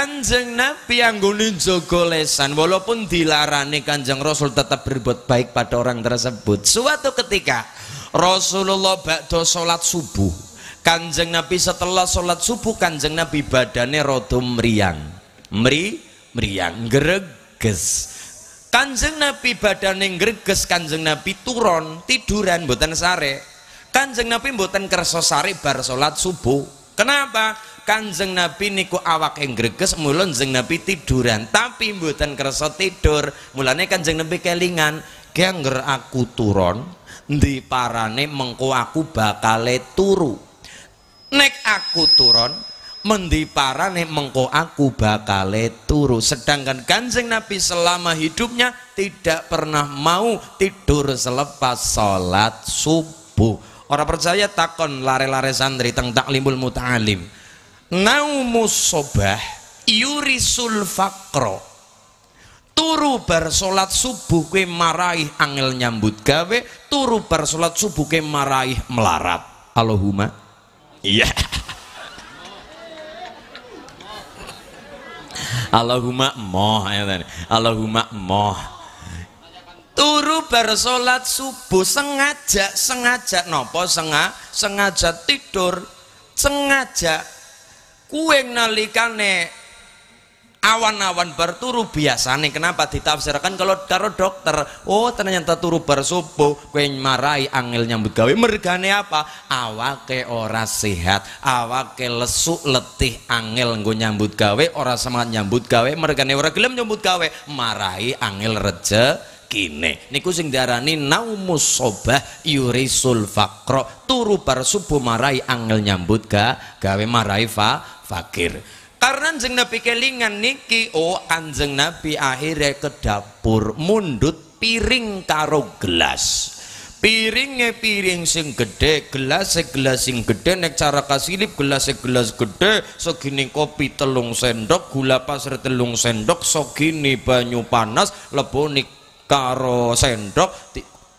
Kanjeng Nabi yang jaga lesan walaupun dilarani Kanjeng Rasul tetap berbuat baik pada orang tersebut. Suatu ketika Rasulullah bakdo sholat subuh. Kanjeng Nabi setelah sholat subuh Kanjeng Nabi badannya rada meriang. Meri meriang greges. Kanjeng Nabi badane greges Kanjeng Nabi turun tiduran mboten sare. Kanjeng Nabi mboten kersa sare bar salat subuh. Kenapa? kanjeng nabi niku awak yang greges mulon jeng nabi tiduran tapi mboten kerasa tidur mulane kanjeng nabi kelingan genger aku turun di parane mengko aku bakale turu nek aku turun parane mengko aku bakale turu sedangkan kanjeng nabi selama hidupnya tidak pernah mau tidur selepas sholat subuh orang percaya takon lare-lare santri tentang taklimul muta'alim naumus sobah yurisul fakro turu bar salat subuh ke maraih angel nyambut gawe turu bar salat subuh ke maraih melarat Allahumma iya yeah. Allahumma moh ya Allahumma moh turu bar salat subuh sengaja sengaja nopo sengaja sengaja tidur sengaja kuing nalikane awan-awan berturu biasa nih kenapa ditafsirkan kalau karo dokter oh ternyata turu bersubuh kuing marai angel nyambut gawe mergane apa awak ke ora sehat awake lesu letih angel nggo nyambut gawe ora semangat nyambut gawe mergane ora gelem nyambut gawe marai angel kine niku sing diarani naumus sobah yurisul fakro turu bersubuh marai angel nyambut ga gawe marai fa fakir karena kanjeng Nabi kelingan niki oh kanjeng Nabi akhirnya ke dapur mundut piring karo gelas piringnya piring sing gede gelas segelas sing gede nek cara kasilip gelas segelas gede segini kopi telung sendok gula pasir telung sendok segini banyu panas lebonik karo sendok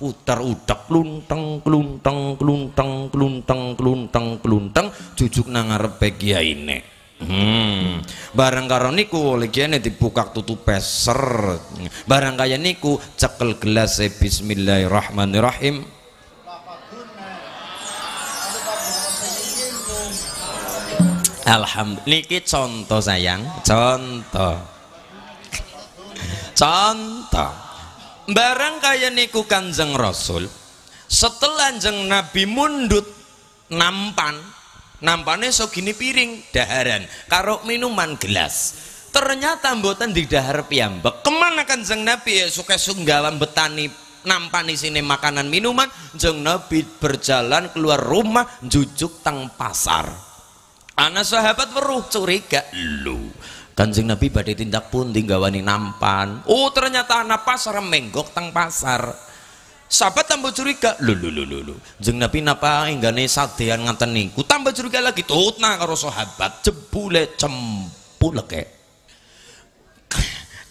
putar udak klunteng klunteng klunteng klunteng klunteng klunteng jujuk nang ngarepe kiyaine Hmm. Barang karo niku legiane dibuka tutup peser. Barang kaya niku cekel gelas bismillahirrahmanirrahim. Alhamdulillah. Niki contoh sayang, contoh. Contoh barang kaya niku kanjeng rasul setelah jeng nabi mundut nampan nampane segini piring daharan karo minuman gelas ternyata mboten di dahar piyambak kemana kanjeng nabi ya suka sunggalan betani nampan di sini makanan minuman jeng nabi berjalan keluar rumah jujuk tang pasar anak sahabat beruh curiga lu Kanjeng Nabi badai tindak pun tinggawani nampan. Oh ternyata anak pasar menggok teng pasar. Sahabat tambah curiga. Lu lu lu lu. Jeng Nabi napa enggane sadean nganten niku. Tambah curiga lagi tutna karo sahabat jebule cempuleke.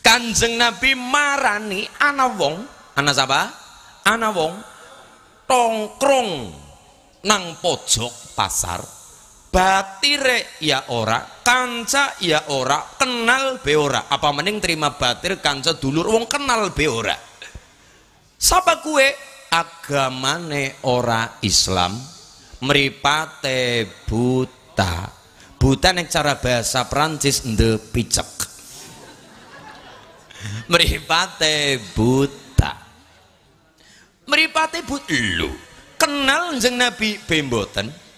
Kanjeng Nabi marani ana wong, ana sapa? Ana wong tongkrong nang pojok pasar batire ya ora kanca ya ora kenal be ora apa mending terima batir kanca dulur wong kenal be ora sapa kue agamane ora Islam meripate buta buta nek cara bahasa Prancis the picek meripate buta meripate but lu kenal jeng nabi bemboten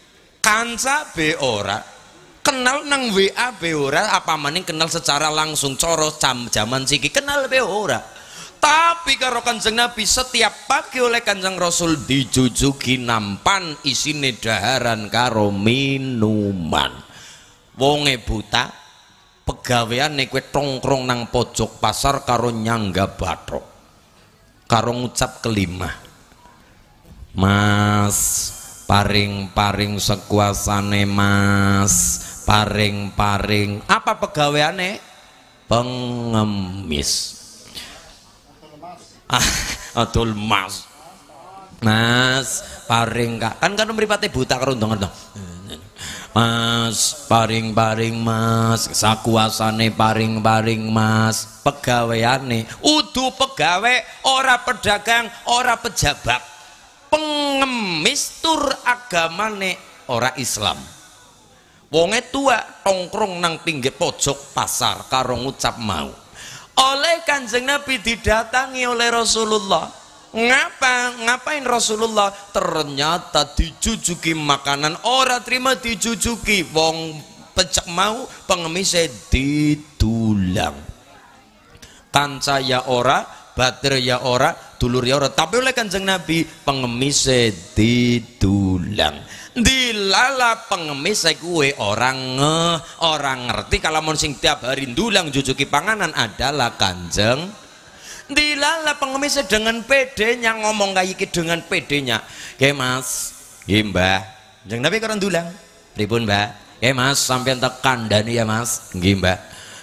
kanca be ora kenal nang WA be ora apa maning kenal secara langsung coro cam zaman siki kenal be ora tapi karo kanjeng Nabi setiap pagi oleh kanjeng Rasul dijujuki nampan isine daharan karo minuman wonge buta pegawean nekwe tongkrong nang pojok pasar karo nyangga batok karo ngucap kelima mas paring-paring sekuasane mas paring-paring apa pegaweane pengemis ah mas mas paring kak kan kan mripate buta keruntungan dong. mas paring-paring mas sakuasane paring-paring mas Pegawaiane, udu pegawai, ora pedagang ora pejabat pengemis tur agamane ora Islam wonge tua tongkrong nang pinggir pojok pasar karo ngucap mau oleh kanjeng Nabi didatangi oleh Rasulullah ngapa ngapain Rasulullah ternyata dijujuki makanan ora terima dijujuki wong pecek mau pengemisnya ditulang kancaya ora bater ya ora dulur ya ora tapi oleh kanjeng nabi pengemis didulang dilala pengemis kue orang nge orang ngerti kalau mau sing tiap hari dulang jujuki panganan adalah kanjeng dilala pengemis dengan pedenya ngomong kayak iki dengan pedenya ya mas ya jeng nabi keren dulang ribun mbak ya mas sampai tekan dani ya mas gimba mbah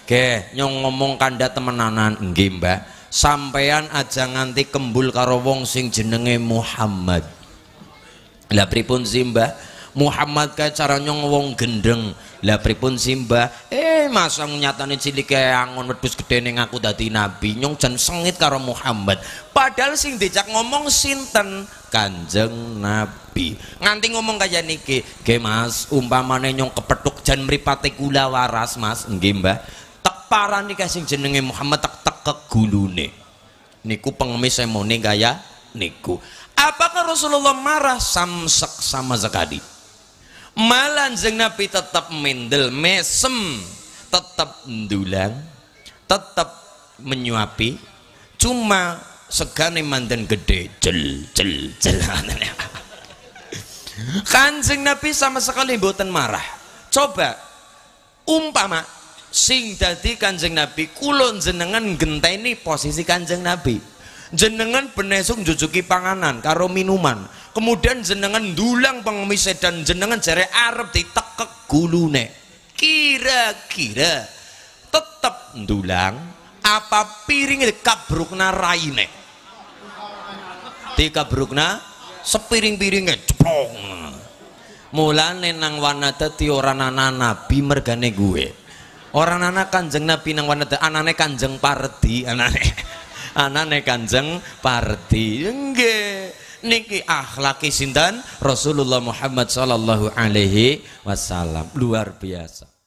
Oke, nyong ngomong kanda temenanan gimba sampean aja nganti kembul karo wong sing jenenge Muhammad lah pripun simbah Muhammad kae caranya wong gendeng lah pripun simbah eh masa nyatane cilik kayak angon wedhus gedene aku dadi nabi nyong jan sengit karo Muhammad padahal sing dijak ngomong sinten Kanjeng Nabi nganti ngomong kaya niki ge Mas umpamane nyong kepetuk jan mripate kula waras Mas nggih Mbah tak parani kae sing jenenge Muhammad tak kegulune niku pengemis emone kaya niku apakah Rasulullah marah samsek sama zakadi malan jeng Nabi tetap mendel mesem tetap ndulang tetap menyuapi cuma segane mandan gede jel jel jel kanjeng Nabi sama sekali buatan marah coba umpama sing dadi kanjeng nabi kulon jenengan genteni posisi kanjeng nabi jenengan benesung jujuki panganan karo minuman kemudian jenengan dulang pengemis dan jenengan jare arep ditekek gulune kira-kira tetep dulang apa piring dikabrukna raine dikabrukna sepiring-piringnya ceplong mulane nang wanata tioranana nabi mergane gue orang anak kanjeng nabi nang wanita anane kanjeng party, anane anane kanjeng pardi nggih niki akhlaki sinten Rasulullah Muhammad sallallahu alaihi wasallam luar biasa